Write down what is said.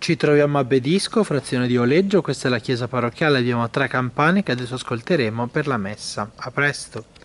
Ci troviamo a Bedisco, frazione di Oleggio, questa è la chiesa parrocchiale, abbiamo tre campane che adesso ascolteremo per la messa. A presto!